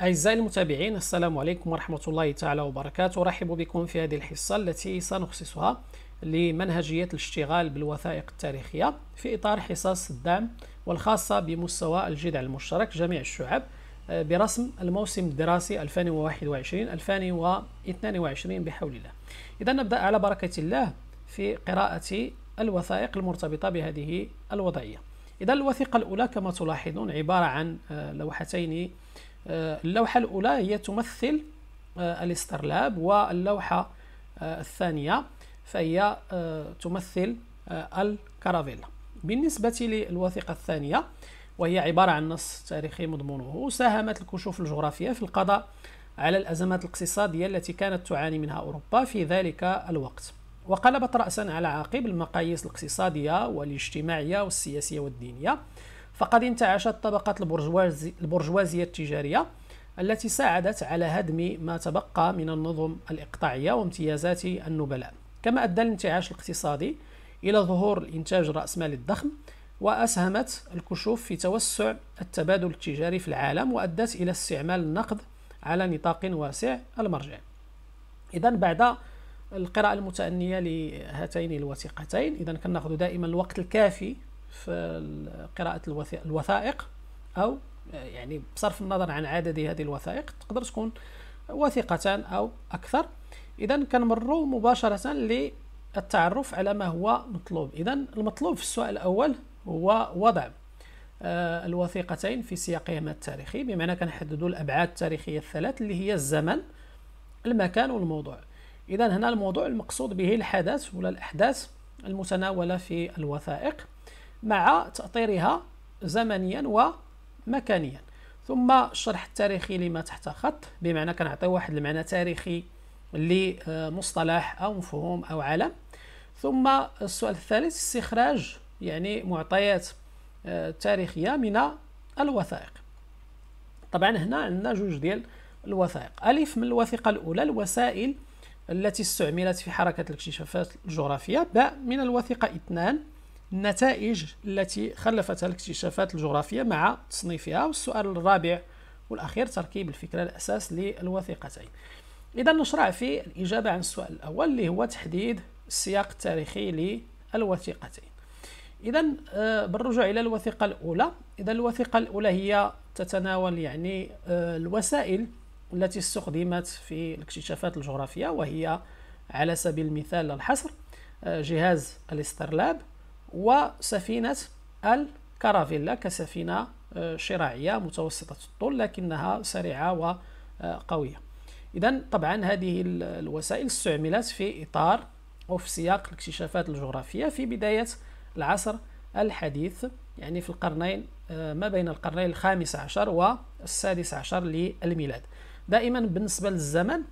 أعزائي المتابعين السلام عليكم ورحمة الله تعالى وبركاته أرحب بكم في هذه الحصة التي سنخصصها لمنهجية الاشتغال بالوثائق التاريخية في إطار حصص الدعم والخاصة بمستوى الجذع المشترك جميع الشعب برسم الموسم الدراسي 2021-2022 بحول الله إذا نبدأ على بركة الله في قراءة الوثائق المرتبطة بهذه الوضعية إذا الوثيقة الأولى كما تلاحظون عبارة عن آه، لوحتين آه، اللوحة الأولى هي تمثل آه، الاسترلاب واللوحة آه، الثانية فهي تمثل الكرافيلا بالنسبة للوثيقة الثانية وهي عبارة عن نص تاريخي مضمونه ساهمت الكشوف الجغرافية في القضاء على الأزمات الاقتصادية التي كانت تعاني منها أوروبا في ذلك الوقت وقلبت رأسا على عقب المقاييس الاقتصادية والاجتماعية والسياسية والدينية فقد انتعشت طبقة البرجوازي البرجوازية التجارية التي ساعدت على هدم ما تبقى من النظم الإقطاعية وامتيازات النبلاء كما أدى الانتعاش الاقتصادي إلى ظهور الإنتاج الرأسمالي الضخم وأسهمت الكشوف في توسع التبادل التجاري في العالم وأدت إلى استعمال النقد على نطاق واسع المرجع إذا بعد القراءة المتأنية لهاتين الوثيقتين إذا كناخذ دائما الوقت الكافي في قراءة الوثائق أو يعني بصرف النظر عن عدد هذه الوثائق تقدر تكون وثيقتان أو أكثر إذا كنمروا مباشرة للتعرف على ما هو مطلوب إذا المطلوب في السؤال الأول هو وضع آه، الوثيقتين في سياقهما التاريخي بمعنى كنحددوا الأبعاد التاريخية الثلاث اللي هي الزمن المكان والموضوع إذا هنا الموضوع المقصود به الحدث ولا الأحداث المتناولة في الوثائق مع تأطيرها زمنيا ومكانيا ثم الشرح التاريخي لما تحت خط بمعنى كنعطي واحد المعنى تاريخي لمصطلح أو مفهوم أو عالم ثم السؤال الثالث استخراج يعني معطيات آه، تاريخية من الوثائق طبعا هنا عندنا جوج ديال الوثائق ألف من الوثيقة الأولى الوسائل التي استعملت في حركة الاكتشافات الجغرافية باء من الوثيقة اثنان النتائج التي خلفتها الاكتشافات الجغرافية مع تصنيفها والسؤال الرابع والأخير تركيب الفكرة الأساس للوثيقتين إذا نشرع في الإجابة عن السؤال الأول اللي هو تحديد السياق التاريخي للوثيقتين إذا آه، بالرجوع إلى الوثيقة الأولى إذا الوثيقة الأولى هي تتناول يعني آه، الوسائل التي استخدمت في الاكتشافات الجغرافية وهي على سبيل المثال الحصر آه، جهاز الاسترلاب وسفينة الكارافيلا كسفينة آه، شراعية متوسطة الطول لكنها سريعة وقوية إذا طبعا هذه الوسائل استعملت في إطار أو في سياق الاكتشافات الجغرافية في بداية العصر الحديث يعني في القرنين آه، ما بين القرنين الخامس عشر والسادس عشر للميلاد دائما بالنسبة للزمن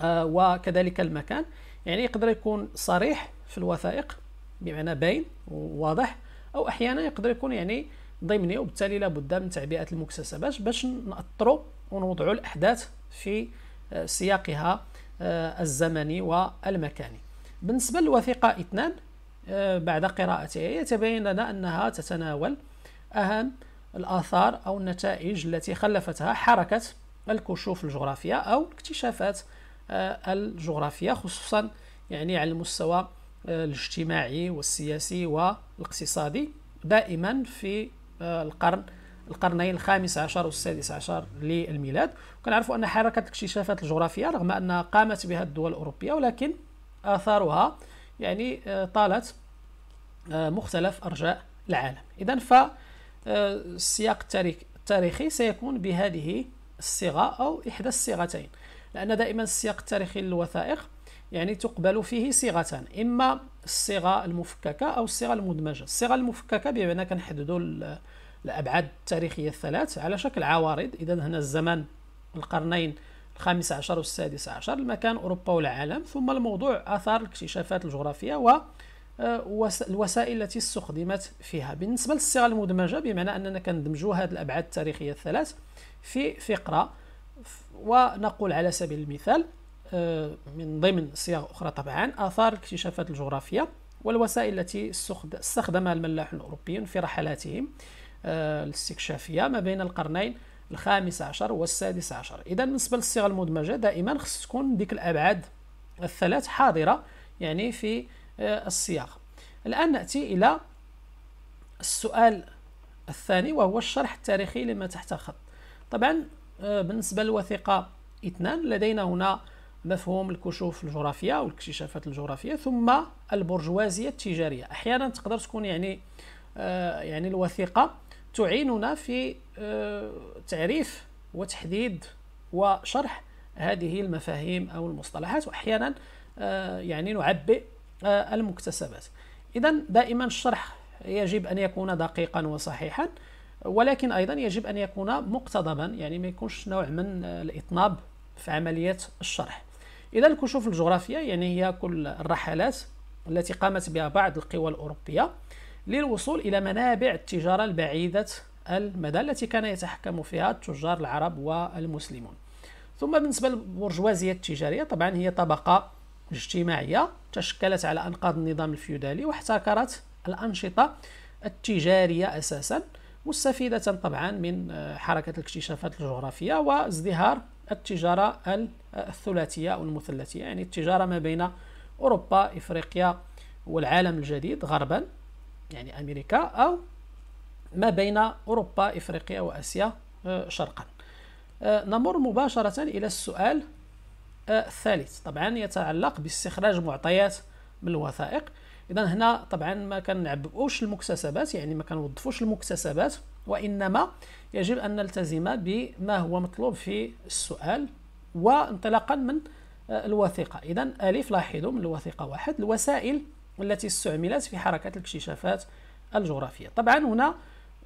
آه، وكذلك المكان يعني يقدر يكون صريح في الوثائق بمعنى باين وواضح او احيانا يقدر يكون يعني ضمني وبالتالي لابد من تعبئه المكتسبات باش ناثروا ونوضعوا الاحداث في آه، سياقها آه، الزمني والمكاني بالنسبه للوثيقه اثنان آه، بعد قراءتها يتبين لنا انها تتناول اهم الاثار او النتائج التي خلفتها حركه الكشوف الجغرافيه او الاكتشافات الجغرافيه خصوصا يعني على المستوى آه، الاجتماعي والسياسي والاقتصادي دائما في آه، القرن القرنين الخامس عشر والسادس عشر للميلاد وكنعرفوا أن حركة الاكتشافات الجغرافية رغم أنها قامت بها الدول الأوروبية ولكن آثارها يعني آه، طالت مختلف أرجاء العالم إذا فالسياق التاريخي سيكون بهذه الصيغة أو إحدى الصيغتين لأن دائما السياق التاريخي للوثائق يعني تقبل فيه صيغتان اما الصيغه المفككه او الصيغه المدمجه الصيغه المفككه بمعنى كنحددوا الابعاد التاريخيه الثلاث على شكل عوارض اذا هنا الزمان القرنين الخامس عشر والسادس عشر المكان اوروبا والعالم ثم الموضوع اثار الاكتشافات الجغرافيه و آه، الوسائل التي استخدمت فيها بالنسبه للصيغه المدمجه بمعنى اننا كندمجوا هذه الابعاد التاريخيه الثلاث في فقره ونقول على سبيل المثال آه، من ضمن صيغ أخرى طبعا آثار الاكتشافات الجغرافية والوسائل التي استخدمها الملاحون الأوروبيون في رحلاتهم آه، الاستكشافية ما بين القرنين الخامس عشر والسادس عشر إذا بالنسبة للصيغة المدمجة دائما خص تكون ديك الأبعاد الثلاث حاضرة يعني في آه، الصياغ الآن نأتي إلى السؤال الثاني وهو الشرح التاريخي لما تحت الخط طبعا بالنسبة للوثيقة اثنان لدينا هنا مفهوم الكشوف الجغرافية والاكتشافات الجغرافية ثم البرجوازية التجارية أحيانا تقدر تكون يعني آه، يعني الوثيقة تعيننا في آه، تعريف وتحديد وشرح هذه المفاهيم أو المصطلحات وأحيانا آه، يعني نعبئ المكتسبات إذا دائما الشرح يجب أن يكون دقيقا وصحيحا ولكن أيضا يجب أن يكون مقتضبا يعني ما يكونش نوع من الإطناب في عملية الشرح إذا الكشوف الجغرافية يعني هي كل الرحلات التي قامت بها بعض القوى الأوروبية للوصول إلى منابع التجارة البعيدة المدى التي كان يتحكم فيها التجار العرب والمسلمون ثم بالنسبة للبرجوازية التجارية طبعا هي طبقة اجتماعية تشكلت على أنقاض النظام الفيودالي واحتكرت الأنشطة التجارية أساسا مستفيدة طبعا من حركة الاكتشافات الجغرافية وازدهار التجارة الثلاثية أو المثلثية يعني التجارة ما بين أوروبا إفريقيا والعالم الجديد غربا يعني أمريكا أو ما بين أوروبا إفريقيا وآسيا آه، شرقا آه، نمر مباشرة إلى السؤال آه، الثالث طبعا يتعلق باستخراج معطيات من الوثائق اذا هنا طبعا ما كنعبئوش المكتسبات يعني ما كنوظفوش المكتسبات وانما يجب ان نلتزم بما هو مطلوب في السؤال وانطلاقا من آه، الوثيقه اذا الف لاحظوا من الوثيقه واحد الوسائل التي استعملت في حركه الاكتشافات الجغرافيه طبعا هنا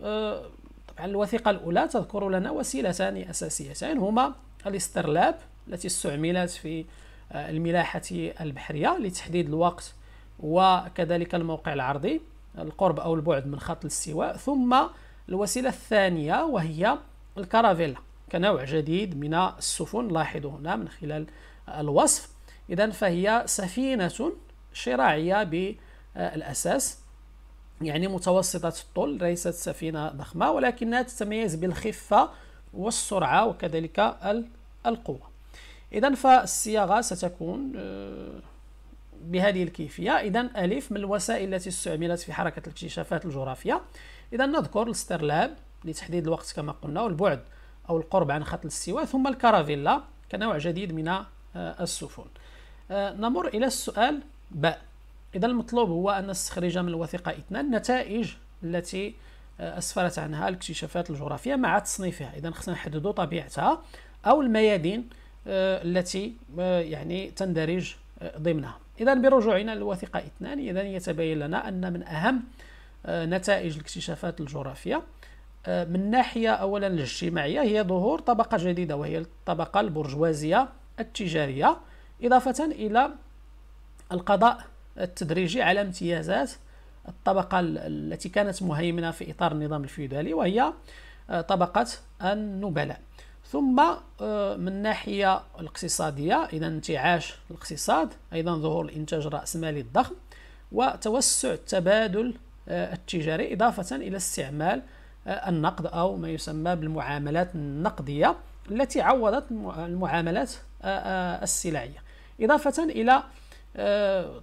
آه، طبعا الوثيقه الاولى تذكر لنا وسيلتان اساسيتان هما الاسترلاب التي استعملت في آه، الملاحه البحريه لتحديد الوقت وكذلك الموقع العرضي القرب أو البعد من خط الاستواء ثم الوسيلة الثانية وهي الكرافيلا كنوع جديد من السفن لاحظوا هنا من خلال الوصف إذا فهي سفينة شراعية بالأساس يعني متوسطة الطول ليست سفينة ضخمة ولكنها تتميز بالخفة والسرعة وكذلك القوة إذا فالصياغة ستكون آه، بهذه الكيفية إذا ألف من الوسائل التي استعملت في حركة الاكتشافات الجغرافية إذا نذكر الاسترلاب لتحديد الوقت كما قلنا والبعد أو القرب عن خط الاستواء ثم الكرافيلا كنوع جديد من آه، السفن آه، نمر إلى السؤال باء إذا المطلوب هو أن نستخرج من الوثيقة اثنان النتائج التي آه، أسفرت عنها الاكتشافات الجغرافية مع تصنيفها إذا خصنا نحددوا طبيعتها أو الميادين التي يعني تندرج ضمنها إذا برجوعنا للوثيقة اثنان إذا يتبين لنا أن من أهم آه، نتائج الاكتشافات الجغرافية آه، من ناحية أولا الاجتماعية هي ظهور طبقة جديدة وهي الطبقة البرجوازية التجارية إضافة إلى القضاء التدريجي على امتيازات الطبقة التي كانت مهيمنة في إطار النظام الفيودالي وهي آه، طبقة النبلاء ثم آه، من الناحيه الاقتصاديه اذا انتعاش الاقتصاد ايضا ظهور الانتاج الراسمالي الضخم وتوسع التبادل آه، التجاري اضافه الى استعمال آه، النقد او ما يسمى بالمعاملات النقديه التي عوضت المعاملات السلعيه اضافه الى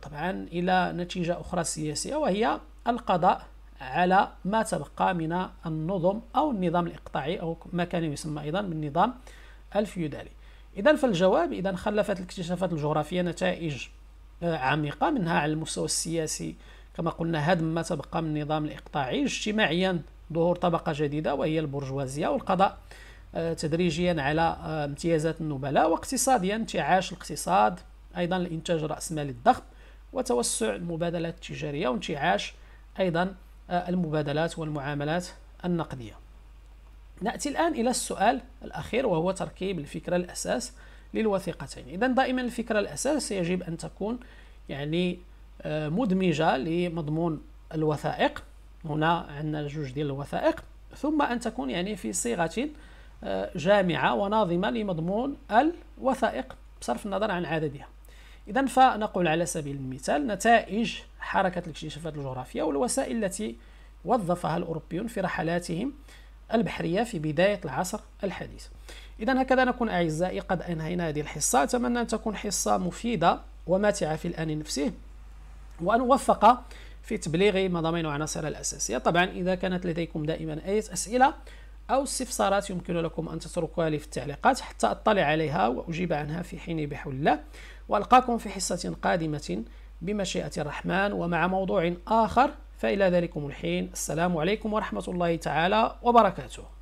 طبعا الى نتيجه اخرى سياسيه وهي القضاء على ما تبقى من النظم أو النظام الإقطاعي أو ما كان يسمى أيضا بالنظام الفيودالي إذا فالجواب إذا خلفت الاكتشافات الجغرافية نتائج آه، عميقة منها على المستوى السياسي كما قلنا هدم ما تبقى من النظام الإقطاعي اجتماعيا ظهور طبقة جديدة وهي البرجوازية والقضاء آه، تدريجيا على آه، امتيازات النبلاء واقتصاديا انتعاش الاقتصاد أيضا الإنتاج الرأسمالي الضخم وتوسع المبادلات التجارية وانتعاش أيضا آه، المبادلات والمعاملات النقدية نأتي الآن إلى السؤال الأخير وهو تركيب الفكرة الأساس للوثيقتين إذا دائما الفكرة الأساس يجب أن تكون يعني آه، مدمجة لمضمون الوثائق هنا عندنا جوج ديال الوثائق ثم أن تكون يعني في صيغة آه، جامعة وناظمة لمضمون الوثائق بصرف النظر عن عددها إذا فنقول على سبيل المثال نتائج حركة الاكتشافات الجغرافية والوسائل التي وظفها الأوروبيون في رحلاتهم البحرية في بداية العصر الحديث إذا هكذا نكون أعزائي قد أنهينا هذه الحصة أتمنى أن تكون حصة مفيدة وماتعة في الآن نفسه وأن وفق في تبليغ مضامين وعناصر الأساسية طبعا إذا كانت لديكم دائما أي أسئلة أو استفسارات يمكن لكم أن تتركوها لي في التعليقات حتى أطلع عليها وأجيب عنها في حين بحول الله والقاكم في حصه قادمه بمشيئه الرحمن ومع موضوع اخر فالى ذلكم الحين السلام عليكم ورحمه الله تعالى وبركاته